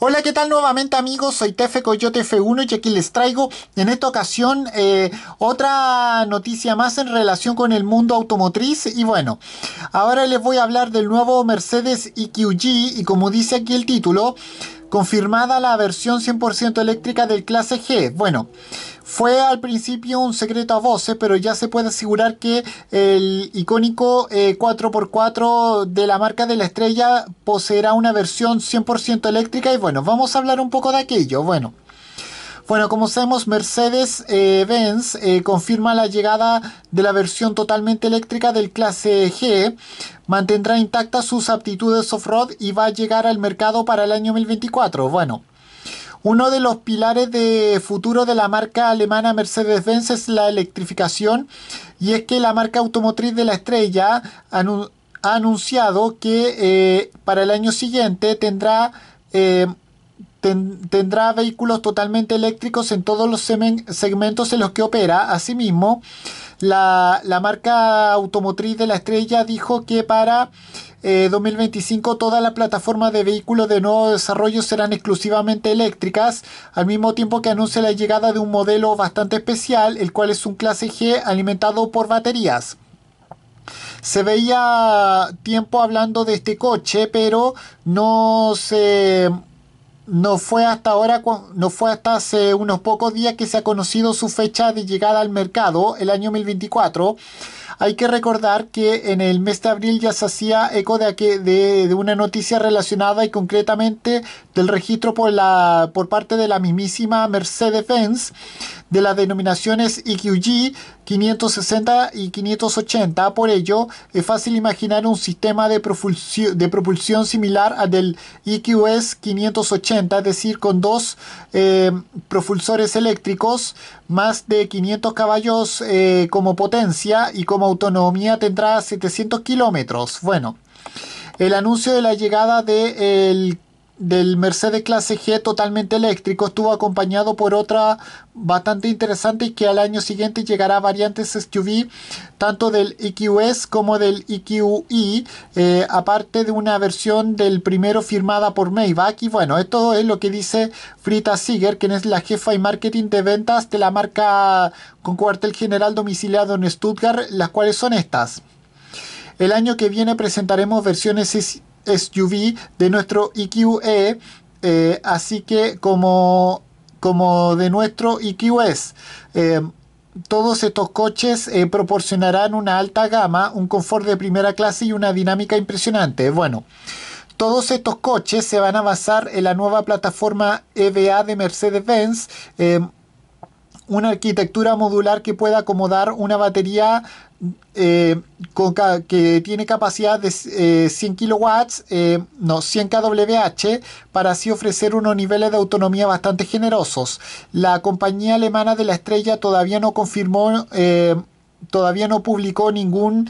Hola, ¿qué tal nuevamente amigos? Soy Tefe Coyote F1 y aquí les traigo en esta ocasión eh, otra noticia más en relación con el mundo automotriz. Y bueno, ahora les voy a hablar del nuevo Mercedes EQG y como dice aquí el título, confirmada la versión 100% eléctrica del clase G. Bueno. Fue al principio un secreto a voces, pero ya se puede asegurar que el icónico 4x4 eh, de la marca de la estrella poseerá una versión 100% eléctrica y bueno, vamos a hablar un poco de aquello. Bueno. Bueno, como sabemos, Mercedes-Benz eh, eh, confirma la llegada de la versión totalmente eléctrica del clase G. Mantendrá intactas sus aptitudes off-road y va a llegar al mercado para el año 2024. Bueno, uno de los pilares de futuro de la marca alemana Mercedes-Benz es la electrificación y es que la marca automotriz de la estrella ha anunciado que eh, para el año siguiente tendrá, eh, tendrá vehículos totalmente eléctricos en todos los segmentos en los que opera. Asimismo, la, la marca automotriz de la estrella dijo que para 2025 eh, toda la plataforma de vehículos de nuevo desarrollo serán exclusivamente eléctricas, al mismo tiempo que anuncia la llegada de un modelo bastante especial, el cual es un clase G alimentado por baterías. Se veía tiempo hablando de este coche, pero no se no fue hasta ahora, no fue hasta hace unos pocos días que se ha conocido su fecha de llegada al mercado, el año 2024. Hay que recordar que en el mes de abril ya se hacía eco de, de una noticia relacionada y concretamente del registro por, la, por parte de la mismísima Mercedes-Benz de las denominaciones IQG 560 y 580. Por ello, es fácil imaginar un sistema de propulsión, similar al del IQS 580, es decir, con dos eh, propulsores eléctricos, más de 500 caballos eh, como potencia y como autonomía tendrá 700 kilómetros. Bueno, el anuncio de la llegada del... De del Mercedes Clase G totalmente eléctrico estuvo acompañado por otra bastante interesante y que al año siguiente llegará variantes SUV tanto del EQS como del EQI e, eh, aparte de una versión del primero firmada por Maybach y bueno esto es lo que dice Frita Siger quien es la jefa y marketing de ventas de la marca con cuartel general domiciliado en Stuttgart las cuales son estas el año que viene presentaremos versiones SUV de nuestro EQE, eh, así que como, como de nuestro EQS. Eh, todos estos coches eh, proporcionarán una alta gama, un confort de primera clase y una dinámica impresionante. Bueno, todos estos coches se van a basar en la nueva plataforma EVA de Mercedes-Benz una arquitectura modular que pueda acomodar una batería eh, que tiene capacidad de 100 eh, kilowatts, eh, no, 100 kWh, para así ofrecer unos niveles de autonomía bastante generosos. La compañía alemana de la estrella todavía no confirmó, todavía no publicó ningún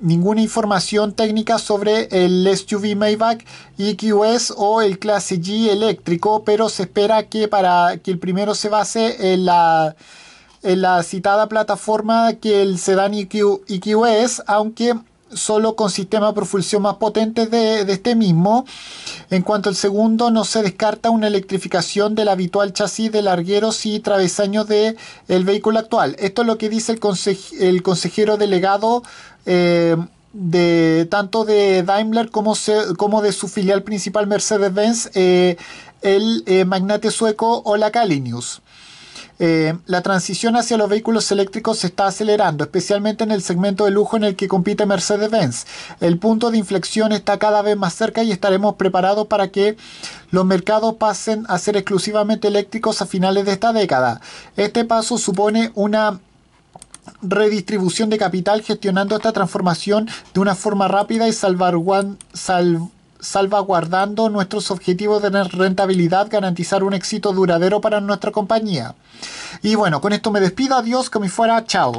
ninguna información técnica sobre el SUV Maybach EQS o el clase G eléctrico, pero se espera que para que el primero se base en la, en la citada plataforma que el sedán EQ, EQS, aunque solo con sistema de propulsión más potente de, este mismo. En cuanto al segundo, no se descarta una electrificación del habitual chasis de largueros y travesaños del el vehículo actual. Esto es lo que dice el, consejero delegado eh, de tanto de Daimler como, de su filial principal Mercedes-Benz, eh, el eh, magnate sueco Ola Kalinius. Eh, la transición hacia los vehículos eléctricos se está acelerando, especialmente en el segmento de lujo en el que compite Mercedes-Benz. El punto de inflexión está cada vez más cerca y estaremos preparados para que los mercados pasen a ser exclusivamente eléctricos a finales de esta década. Este paso supone una redistribución de capital gestionando esta transformación de una forma rápida y salvar salvaguardando nuestros objetivos de rentabilidad, garantizar un éxito duradero para nuestra compañía. Y bueno, con esto me despido, adiós, me fuera, chao.